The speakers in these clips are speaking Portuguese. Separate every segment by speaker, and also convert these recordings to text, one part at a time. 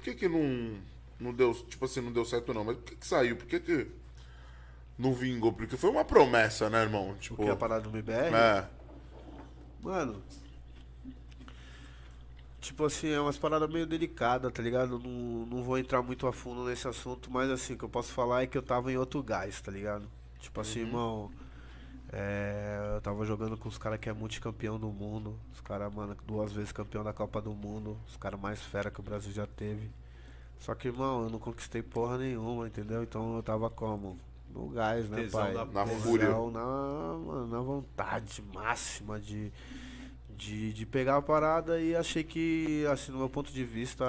Speaker 1: por que que não, não deu, tipo assim, não deu certo não, mas por que que saiu? Por que que não vingou? Porque foi uma promessa, né, irmão? Tipo, Porque a parada do BBR? É. Mano, tipo assim, é umas paradas meio delicadas, tá ligado? Não, não vou entrar muito a fundo nesse assunto, mas assim, o que eu posso falar é que eu tava em outro gás, tá ligado? Tipo assim, uhum. irmão é, eu tava jogando com os caras que é multicampeão do mundo, os caras, mano, duas vezes campeão da Copa do Mundo, os caras mais fera que o Brasil já teve. Só que, irmão, eu não conquistei porra nenhuma, entendeu? Então eu tava como? No gás, né, Tesão pai? Na, Tesão, fúria. Na, mano, na vontade máxima de, de, de pegar a parada e achei que, assim, no meu ponto de vista,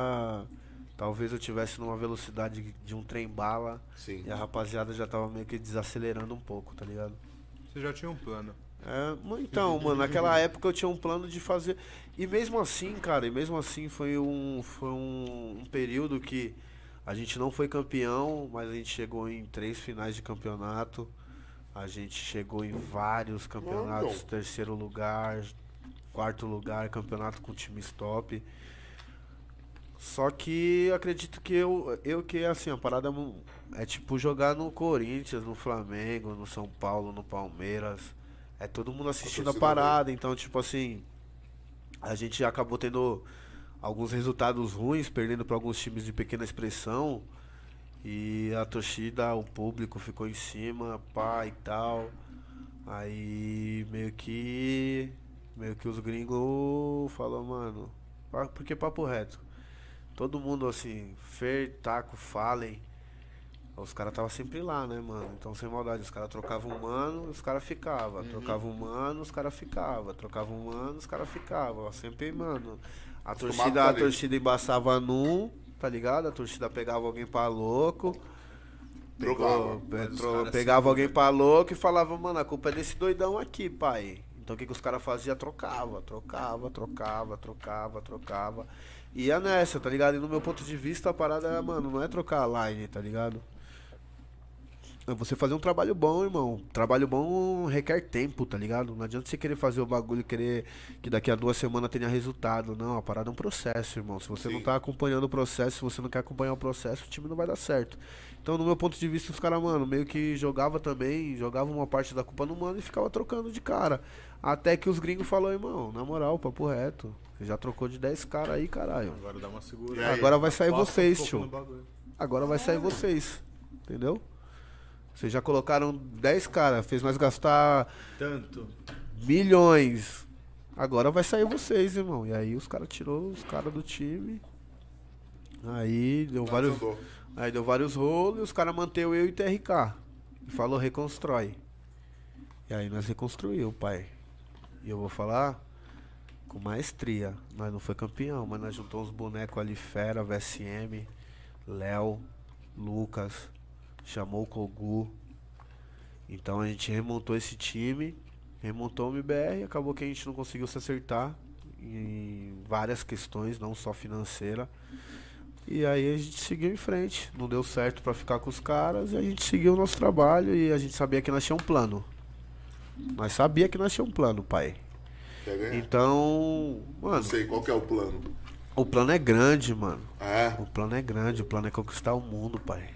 Speaker 1: Talvez eu tivesse numa velocidade de um trem bala e a rapaziada já tava meio que desacelerando um pouco, tá ligado? Você já tinha um plano. É, então, mano, naquela época eu tinha um plano de fazer. E mesmo assim, cara, e mesmo assim foi um, foi um, um período que a gente não foi campeão, mas a gente chegou em três finais de campeonato. A gente chegou em vários campeonatos, terceiro lugar, quarto lugar, campeonato com times top. Só que eu acredito que eu, eu que assim, a parada é tipo jogar no Corinthians, no Flamengo, no São Paulo, no Palmeiras. É todo mundo assistindo a parada, bem. então tipo assim, a gente acabou tendo alguns resultados ruins, perdendo para alguns times de pequena expressão. E a torcida, o público ficou em cima, pá e tal. Aí meio que meio que os gringos falou, mano, porque papo reto Todo mundo assim, Fer, Taco, Fallen. Os caras estavam sempre lá, né, mano? Então, sem maldade, os caras trocavam humano, os caras ficavam. Uhum. Trocavam humano, os caras ficavam. Trocavam humano, os caras ficavam. Sempre, mano. A torcida, a torcida embaçava num, tá ligado? A torcida pegava alguém pra louco. Pegou, pegava, pegava alguém pra louco e falava, mano, a culpa é desse doidão aqui, pai. Então o que, que os caras faziam? Trocava, trocava, trocava, trocava, trocava ia é nessa, tá ligado? E no meu ponto de vista, a parada é, mano, não é trocar a line, tá ligado? É você fazer um trabalho bom, irmão. Trabalho bom requer tempo, tá ligado? Não adianta você querer fazer o bagulho e querer que daqui a duas semanas tenha resultado. Não, a parada é um processo, irmão. Se você Sim. não tá acompanhando o processo, se você não quer acompanhar o processo, o time não vai dar certo. Então, no meu ponto de vista, os caras, mano, meio que jogava também, jogava uma parte da culpa no mano e ficava trocando de cara. Até que os gringos falaram, irmão, na moral, papo reto. Você já trocou de 10 caras aí, caralho. Agora dá uma segura. Aí, Agora vai sair vocês, tio. Agora vai sair vocês. Entendeu? Vocês já colocaram 10 caras, fez nós gastar tanto milhões. Agora vai sair vocês, irmão. E aí os caras tirou os caras do time. Aí deu tá vários Aí deu vários rolos e os caras manteu eu e TRK. E falou reconstrói. E aí nós reconstruiu, pai. E eu vou falar com maestria. Nós não foi campeão, mas nós juntamos os bonecos ali fera, VSM, Léo, Lucas, chamou o Kogu. Então a gente remontou esse time, remontou o MBR, acabou que a gente não conseguiu se acertar em várias questões, não só financeira. E aí a gente seguiu em frente, não deu certo para ficar com os caras, e a gente seguiu o nosso trabalho e a gente sabia que nós tinha um plano. Nós sabia que nós tinha um plano, pai. Então, mano. Não sei qual que é o plano. O plano é grande, mano. É. O plano é grande, o plano é conquistar o mundo, pai.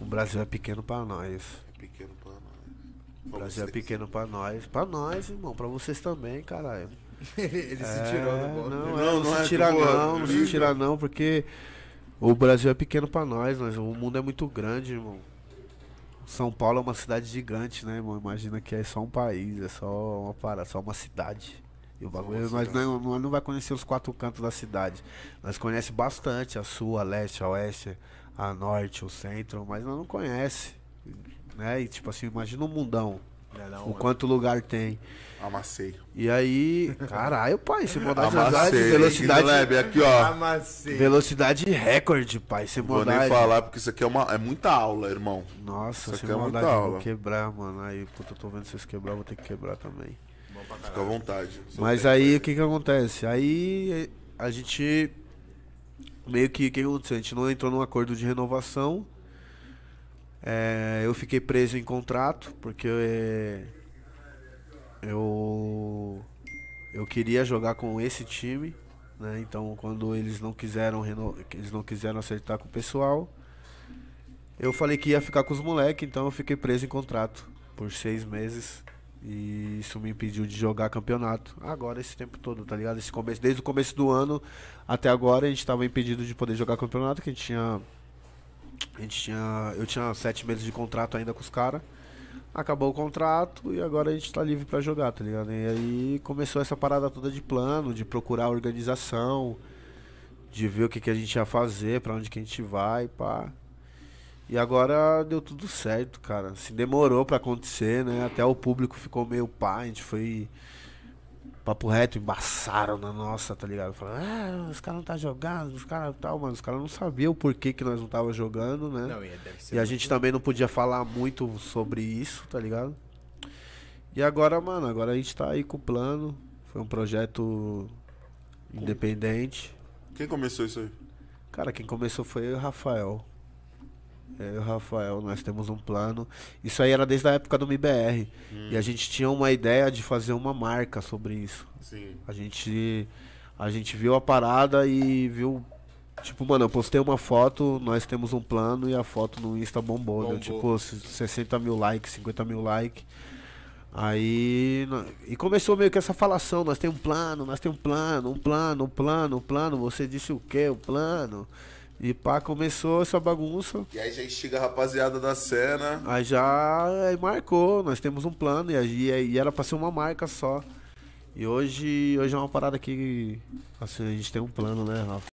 Speaker 1: O Brasil é pequeno pra nós. É pequeno pra nós. O Brasil é pequeno pra nós. Pra nós, irmão. Pra vocês também, caralho. Ele se é, tirou do bola. Não, não, é, não, se é, tira não, não se tira não, porque o Brasil é pequeno pra nós, mas o mundo é muito grande, irmão. São Paulo é uma cidade gigante, né, irmão? Imagina que é só um país, é só uma para, só uma cidade. E o bagulho, nós não, nós não vai conhecer os quatro cantos da cidade. Nós conhece bastante a sul, a leste, a oeste, a norte, o centro, mas não conhece, né? E tipo assim, imagina um mundão. Não, é, não, o quanto lugar tem. Amassei. E aí, caralho, pai, você mandar Amassei. velocidade. Leve, aqui, ó. Velocidade recorde, pai. Você Vou nem falar, porque isso aqui é, uma, é muita aula, irmão. Nossa, isso aqui é muita aula. quebrar, mano. Aí, puta, eu tô vendo vocês quebrar, vou ter que quebrar também. Fica à vontade. Mas aí, o que que acontece? Aí, a gente meio que o que aconteceu? A gente não entrou num acordo de renovação. É, eu fiquei preso em contrato, porque é, eu, eu queria jogar com esse time. Né? Então quando eles não quiseram reno... eles não quiseram acertar com o pessoal, eu falei que ia ficar com os moleques, então eu fiquei preso em contrato por seis meses. E isso me impediu de jogar campeonato. Agora, esse tempo todo, tá ligado? Esse começo, desde o começo do ano até agora, a gente estava impedido de poder jogar campeonato, que a gente tinha. A gente tinha. Eu tinha sete meses de contrato ainda com os caras. Acabou o contrato e agora a gente está livre para jogar, tá ligado? E aí começou essa parada toda de plano, de procurar organização, de ver o que, que a gente ia fazer, para onde que a gente vai, pá. E agora deu tudo certo, cara. Se assim, demorou para acontecer, né? Até o público ficou meio pá, a gente foi papo reto, embaçaram na nossa, tá ligado? Falaram, ah, os caras não tá jogando, os caras tal, mano, os caras não sabiam o porquê que nós não tava jogando, né? Não, e, e a gente bom. também não podia falar muito sobre isso, tá ligado? E agora, mano, agora a gente tá aí com o plano. Foi um projeto independente. Quem começou isso aí? Cara, quem começou foi o Rafael. É, eu e o Rafael, nós temos um plano. Isso aí era desde a época do MBR. Hum. E a hum. gente tinha uma ideia de fazer uma marca sobre isso. Sim. A gente, a gente viu a parada e viu. Tipo, mano, eu postei uma foto, nós temos um plano e a foto no Insta bombou. Né? bombou. Deu tipo 60 mil likes, 50 mil likes. Aí. E começou meio que essa falação, nós temos um plano, nós temos um plano, um plano, um plano, um plano, você disse o quê? O plano. E pá, começou essa bagunça. E aí já instiga a rapaziada da cena. Aí já aí marcou, nós temos um plano e, e era pra ser uma marca só. E hoje, hoje é uma parada que assim, a gente tem um plano, né, Rafa?